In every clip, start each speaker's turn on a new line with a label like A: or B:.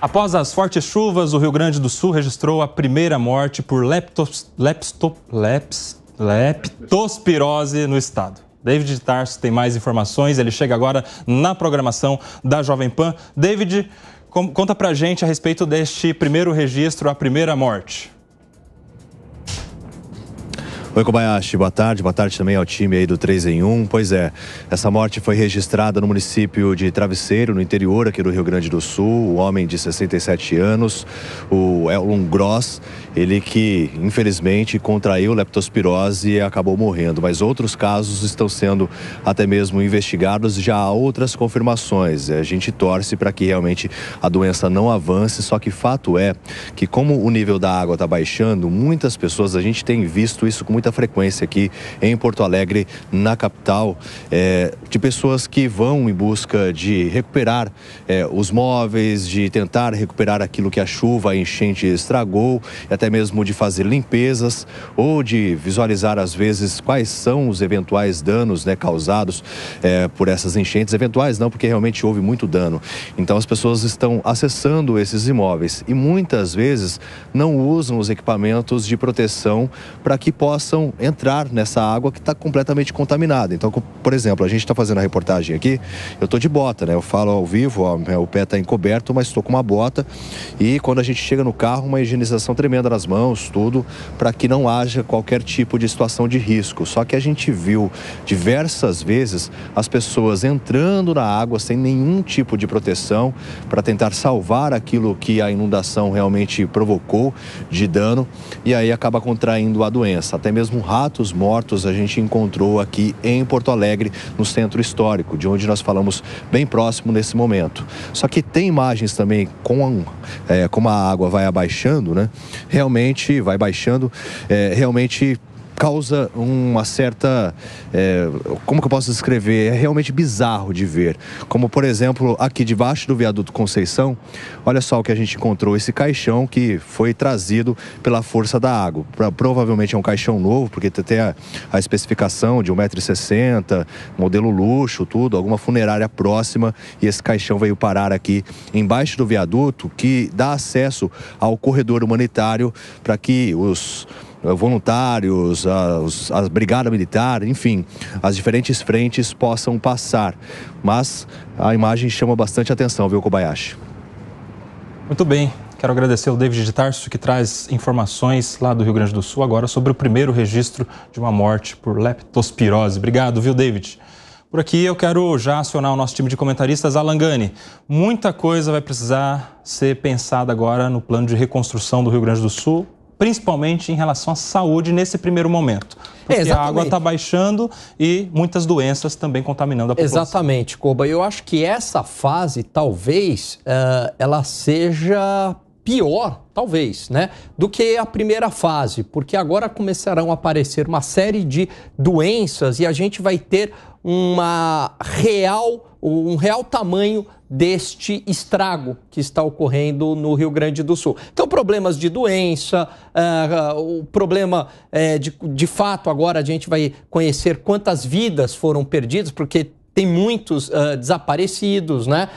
A: Após as fortes chuvas, o Rio Grande do Sul registrou a primeira morte por leptos, lepstop, leps, leptospirose no estado. David Tarso tem mais informações, ele chega agora na programação da Jovem Pan. David, com, conta pra gente a respeito deste primeiro registro, a primeira morte.
B: Oi, Kobayashi, boa tarde. Boa tarde também ao time aí do 3 em 1. Pois é, essa morte foi registrada no município de Travesseiro, no interior aqui do Rio Grande do Sul. O homem de 67 anos, o Elon Gross, ele que infelizmente contraiu leptospirose e acabou morrendo. Mas outros casos estão sendo até mesmo investigados, já há outras confirmações. A gente torce para que realmente a doença não avance, só que fato é que como o nível da água está baixando, muitas pessoas, a gente tem visto isso com muita muita frequência aqui em Porto Alegre, na capital, é, de pessoas que vão em busca de recuperar é, os móveis, de tentar recuperar aquilo que a chuva, a enchente estragou, até mesmo de fazer limpezas ou de visualizar às vezes quais são os eventuais danos né, causados é, por essas enchentes. Eventuais não, porque realmente houve muito dano. Então as pessoas estão acessando esses imóveis e muitas vezes não usam os equipamentos de proteção para que possam possam entrar nessa água que está completamente contaminada. Então, por exemplo, a gente está fazendo a reportagem aqui, eu estou de bota, né? Eu falo ao vivo, ó, o pé está encoberto, mas estou com uma bota. E quando a gente chega no carro, uma higienização tremenda nas mãos, tudo, para que não haja qualquer tipo de situação de risco. Só que a gente viu diversas vezes as pessoas entrando na água sem nenhum tipo de proteção para tentar salvar aquilo que a inundação realmente provocou de dano e aí acaba contraindo a doença. Até mesmo mesmo ratos mortos a gente encontrou aqui em Porto Alegre, no centro histórico, de onde nós falamos bem próximo nesse momento. Só que tem imagens também com é, como a água vai abaixando, né? Realmente vai baixando, é, realmente causa uma certa. É, como que eu posso descrever? É realmente bizarro de ver. Como, por exemplo, aqui debaixo do viaduto Conceição, olha só o que a gente encontrou: esse caixão que foi trazido pela força da água. Pra, provavelmente é um caixão novo, porque tem a, a especificação de 1,60m, modelo luxo, tudo, alguma funerária próxima, e esse caixão veio parar aqui embaixo do viaduto que dá acesso ao corredor humanitário para que os eh, voluntários, as, as brigadas militares, enfim, as diferentes frentes possam passar. Mas a imagem chama bastante atenção, viu, Kobayashi?
A: Muito bem. Quero agradecer ao David de Tarso, que traz informações lá do Rio Grande do Sul agora sobre o primeiro registro de uma morte por leptospirose. Obrigado, viu, David? Por aqui eu quero já acionar o nosso time de comentaristas. Alangani. muita coisa vai precisar ser pensada agora no plano de reconstrução do Rio Grande do Sul principalmente em relação à saúde nesse primeiro momento. É, porque a água está baixando e muitas doenças também contaminando a população. Exatamente, Coba. Eu acho que essa fase, talvez, uh, ela
C: seja pior, talvez, né, do que a primeira fase, porque agora começarão a aparecer uma série de doenças e a gente vai ter uma real, um real tamanho deste estrago que está ocorrendo no Rio Grande do Sul. Então, problemas de doença, uh, o problema uh, de, de fato, agora a gente vai conhecer quantas vidas foram perdidas, porque tem muitos uh, desaparecidos, né?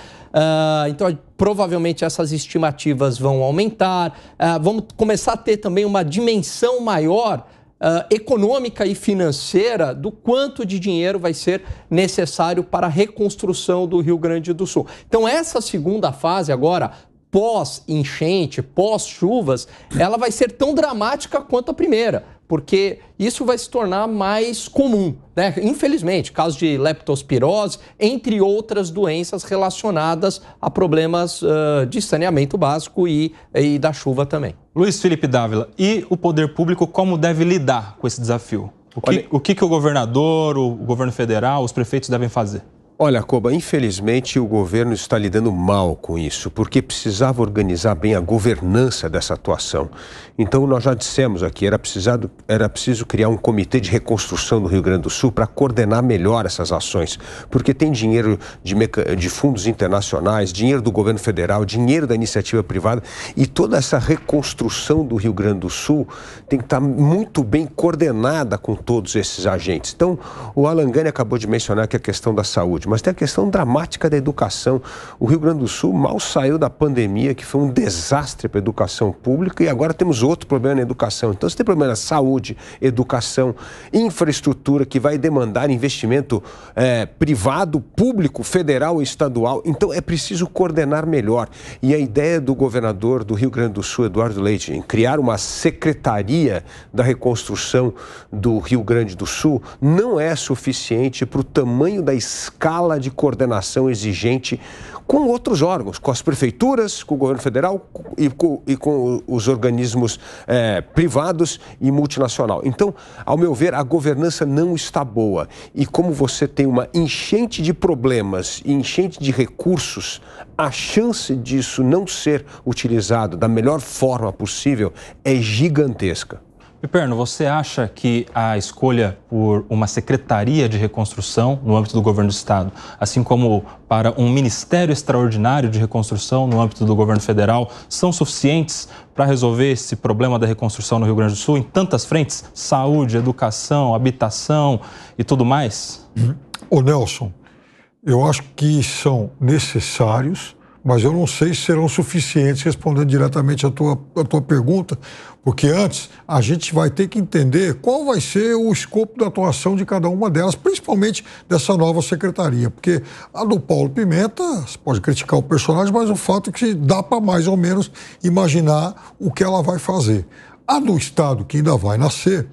C: então, provavelmente essas estimativas vão aumentar. vamos começar a ter também uma dimensão maior Uh, econômica e financeira do quanto de dinheiro vai ser necessário para a reconstrução do Rio Grande do Sul. Então, essa segunda fase agora, pós-enchente, pós-chuvas, ela vai ser tão dramática quanto a primeira porque isso vai se tornar mais comum, né? infelizmente, caso de leptospirose, entre outras doenças relacionadas a problemas uh, de saneamento
A: básico e, e da chuva também. Luiz Felipe Dávila, e o poder público como deve lidar com esse desafio? O que, Olha, o, que, que o governador, o governo federal, os prefeitos devem fazer?
D: Olha, Coba, infelizmente o governo está lidando mal com isso, porque precisava organizar bem a governança dessa atuação. Então, nós já dissemos aqui, era, precisado, era preciso criar um comitê de reconstrução do Rio Grande do Sul para coordenar melhor essas ações, porque tem dinheiro de, meca... de fundos internacionais, dinheiro do governo federal, dinheiro da iniciativa privada, e toda essa reconstrução do Rio Grande do Sul tem que estar muito bem coordenada com todos esses agentes. Então, o Alangani acabou de mencionar que a questão da saúde mas tem a questão dramática da educação. O Rio Grande do Sul mal saiu da pandemia, que foi um desastre para a educação pública, e agora temos outro problema na educação. Então, você tem problema na saúde, educação, infraestrutura, que vai demandar investimento é, privado, público, federal e estadual. Então, é preciso coordenar melhor. E a ideia do governador do Rio Grande do Sul, Eduardo Leite, em criar uma secretaria da reconstrução do Rio Grande do Sul, não é suficiente para o tamanho da escala sala de coordenação exigente com outros órgãos, com as prefeituras, com o governo federal e com, e com os organismos é, privados e multinacional. Então, ao meu ver, a governança não está boa. E como você tem uma enchente de problemas e enchente de recursos, a chance disso não ser utilizado da melhor forma possível é gigantesca. Piperno, você
A: acha que a escolha por uma secretaria de reconstrução no âmbito do governo do Estado, assim como para um ministério extraordinário de reconstrução no âmbito do governo federal, são suficientes para resolver esse problema da reconstrução no Rio Grande do Sul em tantas frentes? Saúde, educação, habitação e tudo mais?
E: Uhum. Ô, Nelson, eu acho que são necessários mas eu não sei se serão suficientes respondendo diretamente à tua, à tua pergunta, porque antes a gente vai ter que entender qual vai ser o escopo da atuação de cada uma delas, principalmente dessa nova secretaria. Porque a do Paulo Pimenta, você pode criticar o personagem, mas o fato é que dá para mais ou menos imaginar o que ela vai fazer. A do Estado, que ainda vai nascer,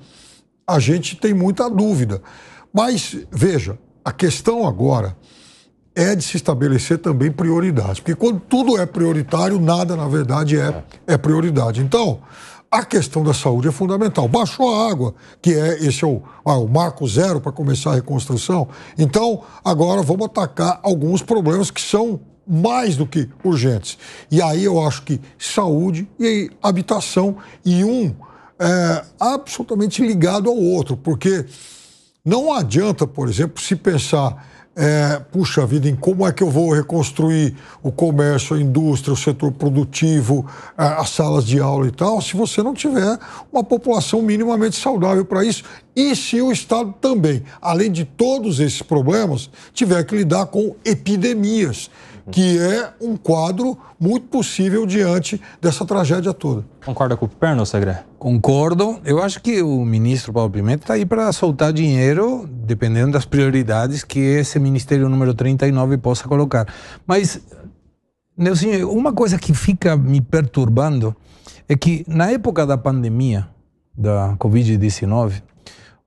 E: a gente tem muita dúvida. Mas, veja, a questão agora é de se estabelecer também prioridades. Porque quando tudo é prioritário, nada, na verdade, é, é prioridade. Então, a questão da saúde é fundamental. Baixou a água, que é esse é o, ah, o marco zero para começar a reconstrução. Então, agora vamos atacar alguns problemas que são mais do que urgentes. E aí eu acho que saúde e habitação e um é absolutamente ligado ao outro, porque não adianta, por exemplo, se pensar é, puxa vida, em como é que eu vou reconstruir o comércio, a indústria, o setor produtivo, as salas de aula e tal, se você não tiver uma população minimamente saudável para isso e se o Estado também, além de todos esses problemas, tiver que lidar com epidemias, que é um quadro muito possível diante dessa tragédia toda.
F: Concorda com o Perno, Segre? Concordo. Eu acho que o ministro Paulo Pimenta está aí para soltar dinheiro, dependendo das prioridades que esse ministério número 39 possa colocar. Mas, Nelsinho, uma coisa que fica me perturbando é que na época da pandemia, da Covid-19,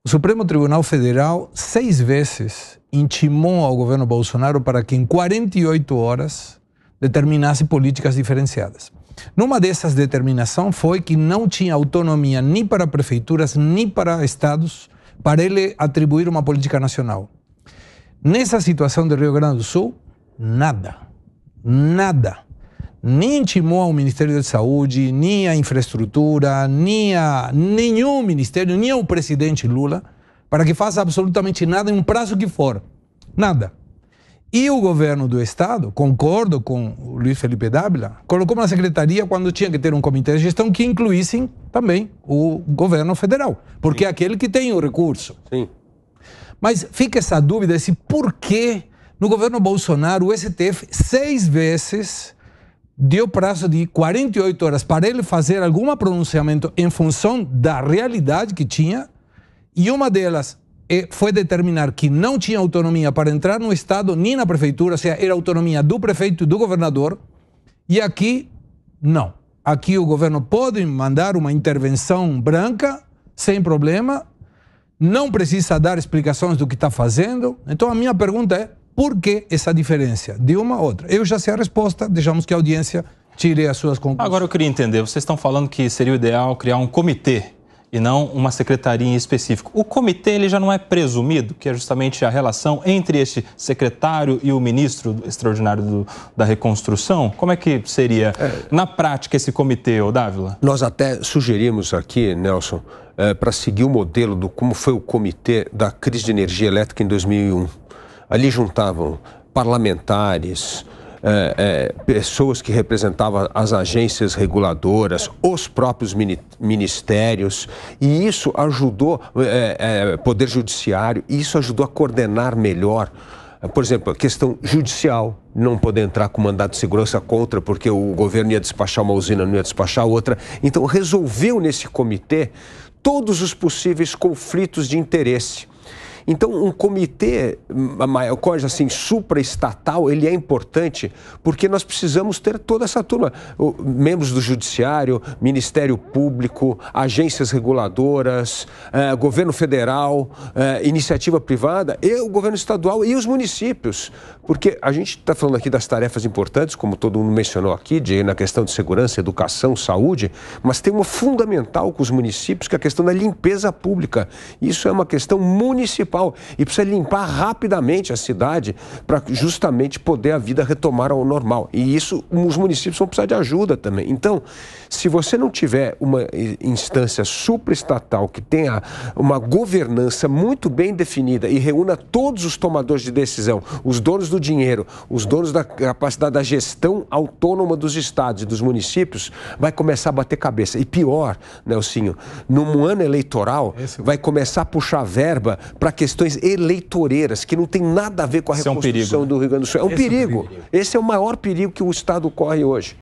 F: o Supremo Tribunal Federal seis vezes intimou ao governo Bolsonaro para que em 48 horas determinasse políticas diferenciadas. Numa dessas determinações foi que não tinha autonomia nem para prefeituras nem para estados para ele atribuir uma política nacional. Nessa situação do Rio Grande do Sul, nada, nada nem intimou ao Ministério da Saúde, nem à infraestrutura, nem a nenhum ministério, nem ao presidente Lula, para que faça absolutamente nada em um prazo que for. Nada. E o governo do Estado, concordo com o Luiz Felipe Dávila, colocou na secretaria quando tinha que ter um comitê de gestão que incluíssem também o governo federal, porque Sim. é aquele que tem o recurso. Sim. Mas fica essa dúvida, esse que no governo Bolsonaro o STF seis vezes deu prazo de 48 horas para ele fazer algum pronunciamento em função da realidade que tinha, e uma delas é, foi determinar que não tinha autonomia para entrar no Estado nem na Prefeitura, ou seja, era autonomia do prefeito e do governador, e aqui não. Aqui o governo pode mandar uma intervenção branca, sem problema, não precisa dar explicações do que está fazendo. Então a minha pergunta é: por que essa diferença de uma a outra? Eu já sei a resposta, deixamos que a audiência tire as suas conclusões.
A: Agora eu queria entender, vocês estão falando que seria o ideal criar um comitê e não uma secretaria em específico. O comitê ele já não é presumido, que é justamente a relação entre este secretário e o ministro extraordinário do, da reconstrução? Como é que seria, é, na prática, esse comitê,
D: ô Dávila? Nós até sugerimos aqui, Nelson, é, eh, para seguir o modelo do como foi o comitê da crise de energia elétrica em 2001. Ali juntavam parlamentares, é, é, pessoas que representavam as agências reguladoras, os próprios ministérios, e isso ajudou é, é, Poder Judiciário, e isso ajudou a coordenar melhor. Por exemplo, a questão judicial, não poder entrar com mandato de segurança contra, porque o governo ia despachar uma usina, não ia despachar outra. Então, resolveu nesse comitê todos os possíveis conflitos de interesse. Então, um comitê, coisa assim, supraestatal, ele é importante porque nós precisamos ter toda essa turma. Membros do Judiciário, Ministério Público, agências reguladoras, eh, governo federal, eh, iniciativa privada, e o governo estadual e os municípios. Porque a gente está falando aqui das tarefas importantes, como todo mundo mencionou aqui, de, na questão de segurança, educação, saúde, mas tem uma fundamental com os municípios, que é a questão da limpeza pública. Isso é uma questão municipal e precisa limpar rapidamente a cidade para justamente poder a vida retomar ao normal. E isso os municípios vão precisar de ajuda também. Então, se você não tiver uma eh, instância supraestatal que tenha uma governança muito bem definida e reúna todos os tomadores de decisão, os donos do do dinheiro, os donos da capacidade da gestão autônoma dos estados e dos municípios, vai começar a bater cabeça. E pior, Nelsinho, num ano eleitoral, Esse... vai começar a puxar verba para questões eleitoreiras, que não tem nada a ver com a Esse reconstrução é um né? do Rio Grande do Sul. É um Esse perigo. É um perigo. Esse é o maior perigo que o Estado corre hoje.